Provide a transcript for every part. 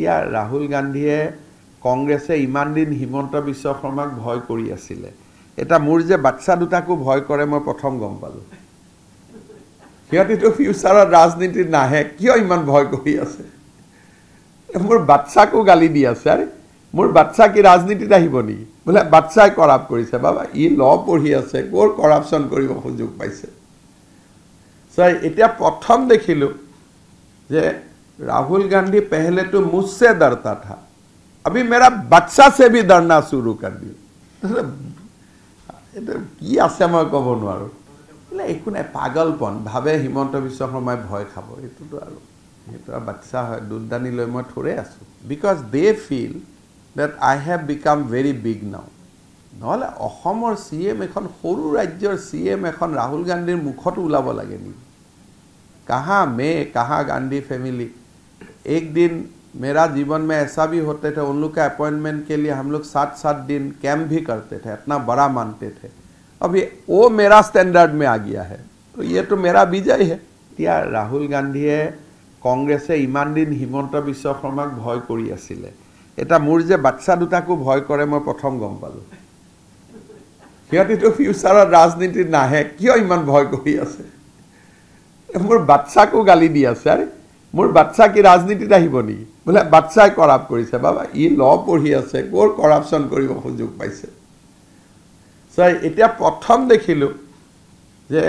এতিয়া ৰাহুল গান্ধীয়ে কংগ্ৰেছে ইমান দিন হিমন্ত বিশ্ব শৰ্মাক ভয় কৰি আছিলে এটা মোৰ যে বাচ্ছা দুটাকো ভয় কৰে মই প্ৰথম গম পালোঁ সিহঁতিটো ফিউচাৰত ৰাজনীতিত নাহে কিয় ইমান ভয় কৰি আছে মোৰ বাচ্ছাকো গালি দি আছে আৰে মোৰ বাচ্ছা কি ৰাজনীতিত আহিব নেকি বোলে বাচ্ছাই কৰাপ কৰিছে বাবা ই ল পঢ়ি আছে ক'ৰ কৰাপশ্যন কৰিব সুযোগ পাইছে ছাৰ এতিয়া প্ৰথম দেখিলোঁ যে राहुल गांधी पहले तो मुझसे डरता था अभी मेरा बच्चा से भी डरना शुरू कर दिए मैं कब नो एक ना पगलपन भावे हिमंत विश्व शर्मा भय खा ये तो बच्चा है दूधदानी लो मैं थोड़े आसो because they feel that I have become very big now ना सी एम एन सौ राज्य सी एम एन राहुल गांधी मुख तो ऊल लगे नी कहाँ मे कहाँ गांधी फेमिली एक दिन मेरा जीवन में ऐसा भी होते थे उन लोग के अपॉइंटमेंट के लिए हम लोग सात सात दिन कैम्प भी करते थे इतना बड़ा मानते थे अभी वो मेरा स्टैंडर्ड में आ गया है तो ये तो मेरा विजय है क्या राहुल गांधी कांग्रेस इमान दिन हिमंत विश्व शर्मा भय कर मोर जो बाच्चा दूटा को भय कर मैं प्रथम गम पाल सीतो फ्यूचार राजनीति नाहे क्या इन भय कर मोर बच्चा गाली दी अरे মোৰ বাচ্ছা কি ৰাজনীতিত আহিব নেকি বোলে বাচ্ছাই কৰাপ কৰিছে বাবা ই ল পঢ়ি আছে ক'ৰ কৰাপশ্যন কৰিব সুযোগ পাইছে চাই এতিয়া প্ৰথম দেখিলোঁ যে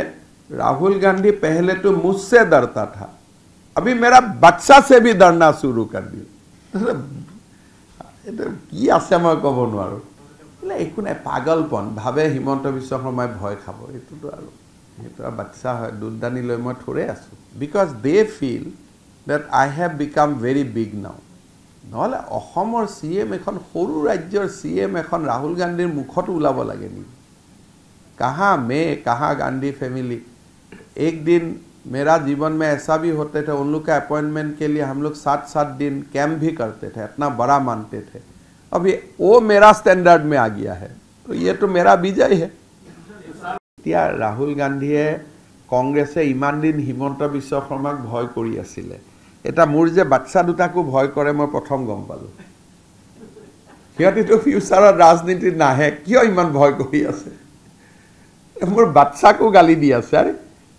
ৰাহুল গান্ধী পেহেলেটো মুচছে দৰ্তা থা আমি মেৰা বাচ্ছা চে বি দৰ্ণা চুৰু কৰি এইটো কি আছে মই ক'ব নোৱাৰোঁ বোলে একো নাই পাগলপন ভাৱে হিমন্ত বিশ্ব শৰ্মাই ভয় খাব এইটোতো আৰু সেইটো আৰু বাচ্চা হয় দুলদানি লৈ মই থৰে আছোঁ because they feel that I have become very big now. নহ'লে অসমৰ চি এম এখন সৰু ৰাজ্যৰ চি এম এখন ৰাহুল গান্ধীৰ মুখত ওলাব লাগে নেকি কাহা মে কাহা গান্ধী ফেমিলি এক দিন मेरा जीवन में ऐसा भी होते थे उन लोग का अपॉइंटमेंट के लिए हम लोग सात सात दिन कैम्प भी करते थे इतना बड़ा मानते थे अब ये वो मेरा स्टैंडर्ड में आ गया है तो ये तो मेरा विजय है এতিয়া ৰাহুল গান্ধীয়ে কংগ্ৰেছে ইমান দিন হিমন্ত বিশ্ব শৰ্মাক ভয় কৰি আছিলে এটা মোৰ যে বাচ্ছা দুটাকো ভয় কৰে মই প্ৰথম গম পালোঁ সিহঁতিটো ফিউচাৰত ৰাজনীতিত নাহে কিয় ইমান ভয় কৰি আছে মোৰ বাচ্ছাকো গালি দি আছে আৰে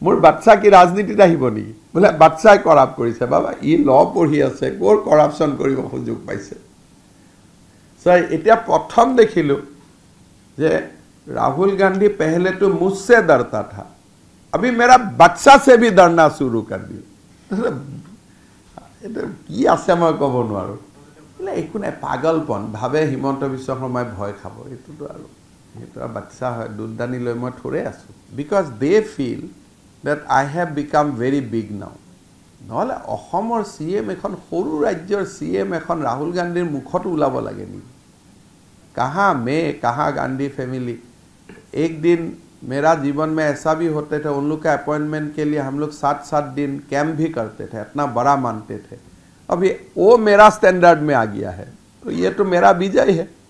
মোৰ বাচ্ছা কি ৰাজনীতিত আহিব নেকি বোলে বাচ্ছাই কৰাপ কৰিছে বাবা ই ল পঢ়ি আছে ক'ৰ কৰাপশ্যন কৰিব সুযোগ পাইছে চাই এতিয়া প্ৰথম দেখিলোঁ যে ৰাহুল গান্ধী পেহলেতো মুচছে ডৰতা থা আমি মেৰা বাচ্ছা চেবি দৰ্ণা ডৰনা চুৰু কৰি দিওঁ এইটো কি আছে মই ক'ব নোৱাৰোঁ বোলে একো নাই পাগলপণ ভাৱে হিমন্ত বিশ্ব শৰ্মাই ভয় খাব এইটোতো আৰু সেইটো আৰু বাচ্ছা হয় দুলদানি লৈ মই থৈ আছোঁ because they feel that I have become very big now নহ'লে অসমৰ চি এম এখন সৰু ৰাজ্যৰ চি এম এখন ৰাহুল গান্ধীৰ মুখতো ওলাব লাগে নেকি কাহা মে কাহা গান্ধী ফেমিলি একদিন मेरा जीवन में ऐसा भी होते थे उन लोग के अपॉइंटमेंट के लिए हम लोग सात सात दिन कैम्प भी करते थे इतना बड़ा मानते थे अभी वो मेरा स्टैंडर्ड में आ गया है तो ये तो मेरा विजय है